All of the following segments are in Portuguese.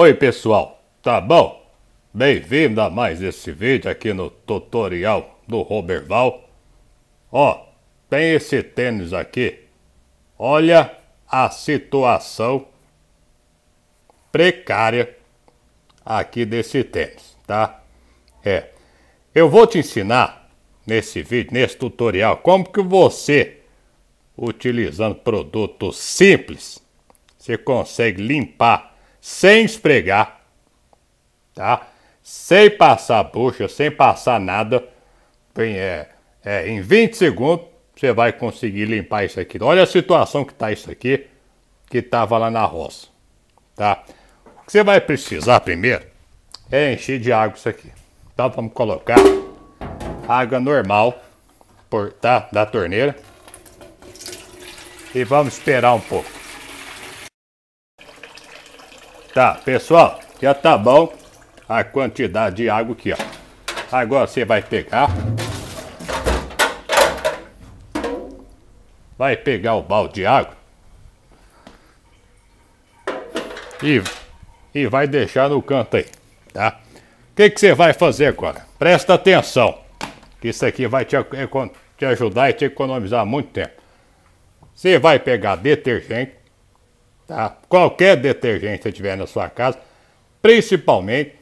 Oi pessoal, tá bom? Bem-vindo a mais esse vídeo aqui no tutorial do Roberval. Ó, tem esse tênis aqui. Olha a situação precária aqui desse tênis, tá? É. Eu vou te ensinar nesse vídeo, nesse tutorial, como que você, utilizando produtos simples, você consegue limpar sem esfregar, tá? Sem passar bucha, sem passar nada. Bem, é, é, em 20 segundos você vai conseguir limpar isso aqui. Olha a situação que tá isso aqui, que tava lá na roça, tá? O que você vai precisar primeiro é encher de água isso aqui. Então vamos colocar água normal por, tá, da torneira e vamos esperar um pouco. Tá, pessoal, já tá bom a quantidade de água aqui, ó. Agora você vai pegar. Vai pegar o balde de água. E, e vai deixar no canto aí, tá? O que, que você vai fazer agora? Presta atenção. Que isso aqui vai te, te ajudar e te economizar muito tempo. Você vai pegar detergente. Tá? Qualquer detergente que tiver na sua casa, principalmente,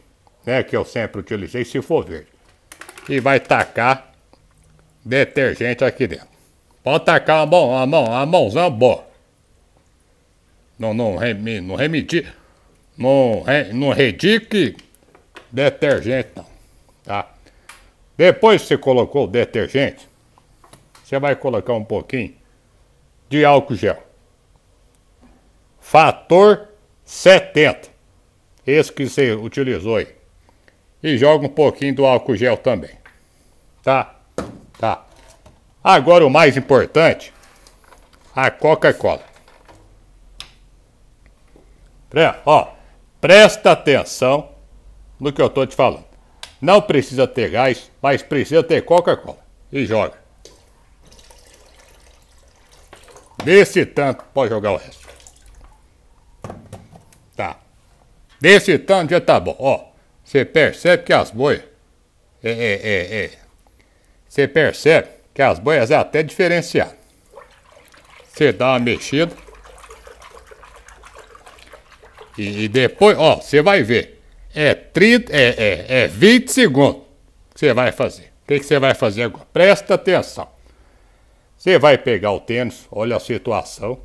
né, que eu sempre utilizei, se for verde. E vai tacar detergente aqui dentro. Pode tacar uma mão, uma mão, uma mãozão boa. Não, não, remi, não remitir, não, re, não redique detergente não, tá? Depois que você colocou o detergente, você vai colocar um pouquinho de álcool gel fator 70. Esse que você utilizou aí. E joga um pouquinho do álcool gel também. Tá? Tá. Agora o mais importante, a Coca-Cola. Pre ó, presta atenção no que eu tô te falando. Não precisa ter gás, mas precisa ter Coca-Cola. E joga. Nesse tanto, pode jogar o resto. Desse tanto já tá bom. Ó, você percebe que as boias. É, é, é, é. Você percebe que as boias é até diferenciar. Você dá uma mexida. E, e depois, ó, você vai ver. É 30, é, é, é 20 segundos que você vai fazer. O que, que você vai fazer agora? Presta atenção. Você vai pegar o tênis, olha a situação,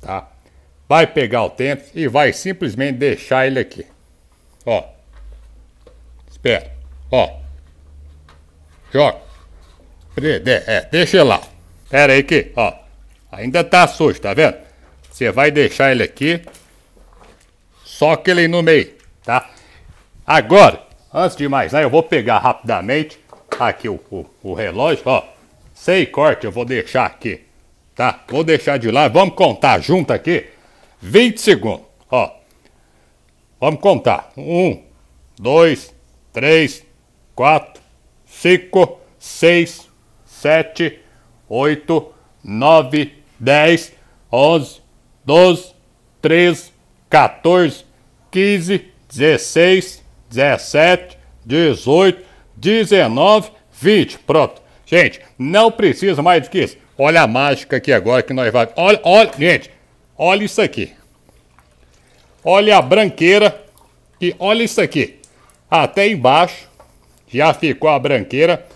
tá? vai pegar o tênis e vai simplesmente deixar ele aqui. Ó. Espera. Ó. Joga. É, é, deixa ele lá. Pera aí que, ó. Ainda tá sujo, tá vendo? Você vai deixar ele aqui. Só que ele no meio, tá? Agora, antes de mais nada, eu vou pegar rapidamente aqui o, o, o relógio, ó. Sem corte, eu vou deixar aqui, tá? Vou deixar de lado. Vamos contar junto aqui. 20 segundos. Ó. Vamos contar. Um, dois, três, quatro, cinco, seis, sete, oito, nove, dez, onze, doze, treze, 14, 15, 16, 17, 18, 19, 20. Pronto. Gente, não precisa mais do que isso. Olha a mágica aqui agora que nós vamos. Olha, olha, gente. Olha isso aqui. Olha a branqueira e olha isso aqui. Até embaixo já ficou a branqueira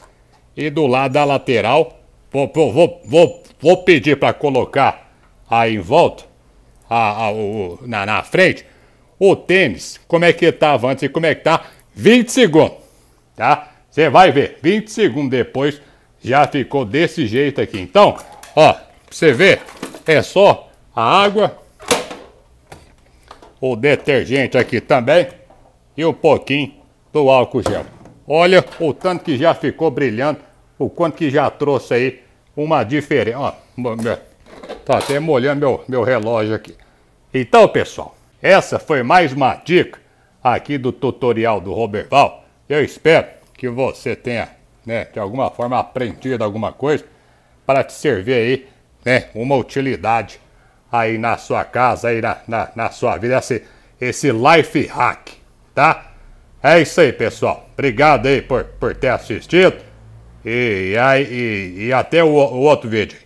e do lado da lateral vou, vou, vou, vou pedir para colocar aí em volta a, a, o, na, na frente o tênis, como é que estava antes e como é que tá 20 segundos, tá? Você vai ver, 20 segundos depois já ficou desse jeito aqui. Então, ó, você vê, é só a água, o detergente aqui também e um pouquinho do álcool gel. Olha o tanto que já ficou brilhando, o quanto que já trouxe aí uma diferença. Ó, tá até molhando meu, meu relógio aqui. Então, pessoal, essa foi mais uma dica aqui do tutorial do Roberval. Eu espero que você tenha, né, de alguma forma aprendido alguma coisa para te servir aí, né, uma utilidade aí na sua casa, aí na, na, na sua vida, esse, esse life hack, tá? É isso aí, pessoal. Obrigado aí por, por ter assistido. E, e, e, e até o, o outro vídeo.